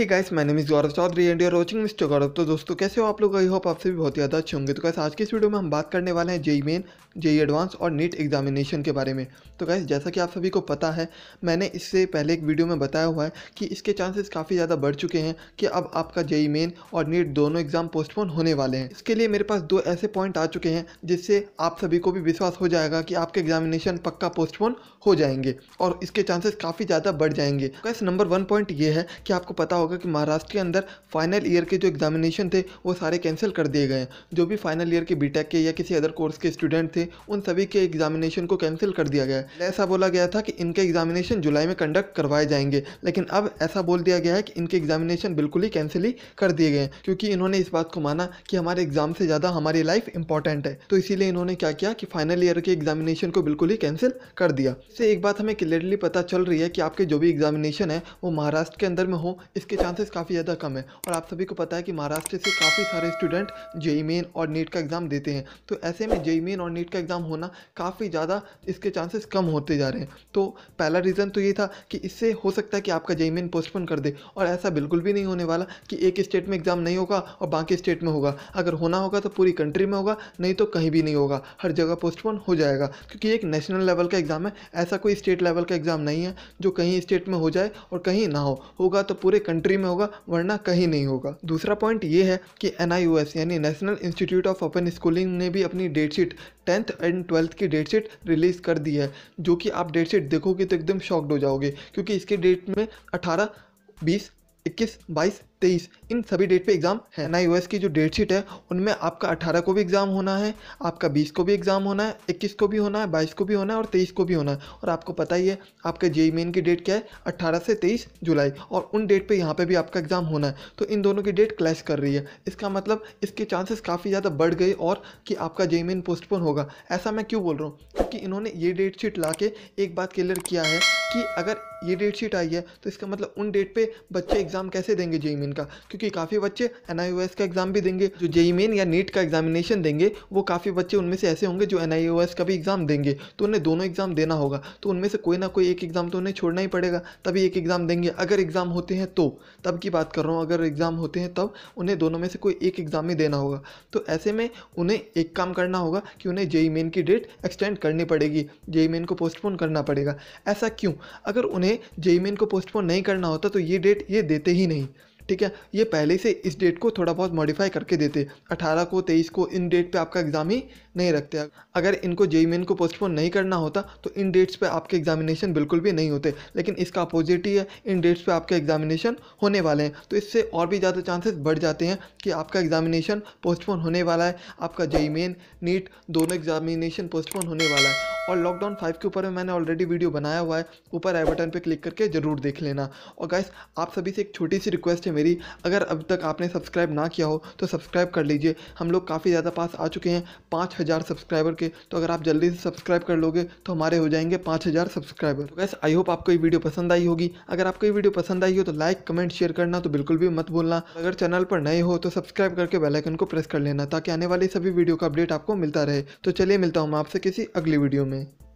hey guys my name is Gaurav Chaudhary and are watching mister Gaurav तो दोस्तों कैसे हो आप लोग आई होप आपसे भी बहुत ज़्यादा अच्छे होंगे तो कैसे आज के इस वीडियो में हम बात करने वाले हैं जेई मेन जे एडवांस और नीट एग्जामिनेशन के बारे में तो गैस जैसा कि आप सभी को पता है मैंने इससे पहले एक वीडियो में बताया हुआ है कि इसके चांसेस काफ़ी ज़्यादा बढ़ चुके हैं कि अब आपका जे मेन और नीट दोनों एग्ज़ाम पोस्टपोन होने वाले हैं इसके लिए मेरे पास दो ऐसे पॉइंट आ चुके हैं जिससे आप सभी को भी विश्वास हो जाएगा कि आपके एग्जामिनेशन पक्का पोस्टपोन हो जाएंगे और इसके चांसेस काफ़ी ज़्यादा बढ़ जाएंगे गैस नंबर वन पॉइंट ये है कि आपको पता होगा कि महाराष्ट्र के अंदर फाइनल ईयर के जो एग्जामिनेशन थे वो सारे कैंसिल कर दिए गए हैं जो भी फाइनल ईयर के बीटेक के या किसी अदर कोर्स के स्टूडेंट थे उन सभी के एग्जामिनेशन को कैंसिल कर दिया गया है ऐसा बोला गया था कि इनके एग्जामिनेशन जुलाई में कंडक्ट करवाए जाएंगे लेकिन अब ऐसा बोल दिया गया है कि इनके एग्जामिनेशन बिल्कुल ही कैंसिल ही कर दिए गए क्योंकि इन्होंने इस बात को माना कि हमारे एग्जाम से ज़्यादा हमारी लाइफ इंपॉर्टेंट है तो इसीलिए इन्होंने क्या किया कि फाइनल ईयर के एग्जामिनेशन को बिल्कुल ही कैंसिल कर दिया इससे एक बात हमें क्लियरली पता चल रही है कि आपके जो भी एग्जामिनेशन है वो महाराष्ट्र के अंदर में हो इसके चांसेस काफ़ी ज़्यादा कम है और आप सभी को पता है कि महाराष्ट्र से काफ़ी सारे स्टूडेंट जेई मेन और नीट का एग्ज़ाम देते हैं तो ऐसे में जेई मेन e और नीट नीट का एग्ज़ाम होना काफ़ी ज़्यादा इसके चांसेस कम होते जा रहे हैं तो पहला रीज़न तो ये था कि इससे हो सकता है कि आपका जेई मेन पोस्टपोन कर दे और ऐसा बिल्कुल भी नहीं होने वाला कि एक स्टेट में एग्ज़ाम नहीं होगा और बाकी स्टेट में होगा अगर होना होगा तो पूरी कंट्री में होगा नहीं तो कहीं भी नहीं होगा हर जगह पोस्टपोन हो जाएगा क्योंकि एक नेशनल लेवल का एग्ज़ाम है ऐसा कोई स्टेट लेवल का एग्ज़ाम नहीं है जो कहीं स्टेट में हो जाए और कहीं ना हो होगा तो पूरे कंट्री में होगा वरना कहीं नहीं होगा दूसरा पॉइंट ये है कि एन यानी national institute of open schooling ने भी अपनी डेटशीट टेंथ एंड ट्वेल्थ की डेट शीट रिलीज़ कर दी है जो कि आप डेट शीट देखोगे तो एकदम शॉक्ड हो जाओगे क्योंकि इसके डेट में अठारह बीस इक्कीस बाईस तेईस इन सभी डेट पे एग्ज़ाम है एन आई की जो डेट शीट है उनमें आपका अठारह को भी एग्ज़ाम होना है आपका बीस को भी एग्ज़ाम होना है इक्कीस को भी होना है बाईस को भी होना है और तेईस को भी होना है और आपको पता ही है आपके जेई मेन e e की डेट क्या है अट्ठारह से तेईस जुलाई और उन डेट पर यहाँ पर भी आपका एग्ज़ाम होना है तो इन दोनों की डेट क्लैश कर रही है इसका मतलब इसके चांसेस काफ़ी ज़्यादा बढ़ गए और कि आपका जेई मेन पोस्टपोन होगा ऐसा मैं क्यों बोल रहा हूँ क्योंकि इन्होंने ये डेट शीट ला के एक बात क्लियर किया है कि अगर ये डेट शीट आई है तो इसका मतलब उन डेट पर बच्चे एग्ज़ाम कैसे देंगे जेई मेन e गाइडेंस का क्योंकि काफ़ी बच्चे एन का एग्ज़ाम भी देंगे जो जेई मेन e या नीट का एग्जामिनेशन देंगे वो काफ़ी बच्चे उनमें से ऐसे होंगे जो एन का भी एग्ज़ाम देंगे तो उन्हें दोनों एग्ज़ाम देना होगा तो उनमें से कोई ना कोई एक एग्ज़ाम तो उन्हें छोड़ना ही पड़ेगा तभी एक एग्ज़ाम देंगे अगर एग्ज़ाम होते हैं तो तब की बात कर रहा हूँ अगर एग्ज़ाम होते हैं तब उन्हें दोनों में से कोई एक एग्ज़ाम ही देना होगा तो ऐसे में उन्हें एक काम करना होगा कि उन्हें जेई मेन e की डेट एक्सटेंड करनी पड़ेगी जेई मेन e को पोस्टपोन करना पड़ेगा ऐसा क्यों अगर उन्हें जेई मेन को पोस्टपोन नहीं करना होता तो ये डेट ये देते ही नहीं ठीक है ये पहले से इस डेट को थोड़ा बहुत मॉडिफाई करके देते 18 को तेईस को इन डेट पे आपका एग्ज़ाम ही नहीं रखते अगर इनको जे मेन को पोस्टपोन नहीं करना होता तो इन डेट्स पे आपके एग्जामिनेशन बिल्कुल भी नहीं होते लेकिन इसका अपोजिट ही है इन डेट्स पे आपके एग्जामिनेशन होने वाले हैं तो इससे और भी ज़्यादा चांसेस बढ़ जाते हैं कि आपका एग्जामिनेशन पोस्टपोन होने वाला है आपका जेई मेन नीट दोनों एग्जामिनेशन पोस्टपोन होने वाला है और लॉकडाउन फाइव के ऊपर मैंने ऑलरेडी वीडियो बनाया हुआ है ऊपर आई बटन पर क्लिक करके ज़रूर देख लेना और गाइस आप सभी से एक छोटी सी रिक्वेस्ट है मेरी अगर अब तक आपने सब्सक्राइब ना किया हो तो सब्सक्राइब कर लीजिए हम लोग काफ़ी ज़्यादा पास आ चुके हैं पाँच हज़ार सब्सक्राइबर के तो अगर आप जल्दी से सब्सक्राइब कर लोगे तो हमारे हो जाएंगे पाँच हज़ार सब्सक्राइबर तो गैस आई होप आपको ये वीडियो पसंद आई होगी अगर आपको ये वीडियो पसंद आई हो तो लाइक कमेंट शेयर करना तो बिल्कुल भी मत भूलना अगर चैनल पर नए हो तो सब्सक्राइब करके बेलाइकन को प्रेस कर लेना ताकि आने वाली सभी वीडियो का अपडेट आपको मिलता रहे तो चलिए मिलता हूँ मैं आपसे किसी अगली वीडियो में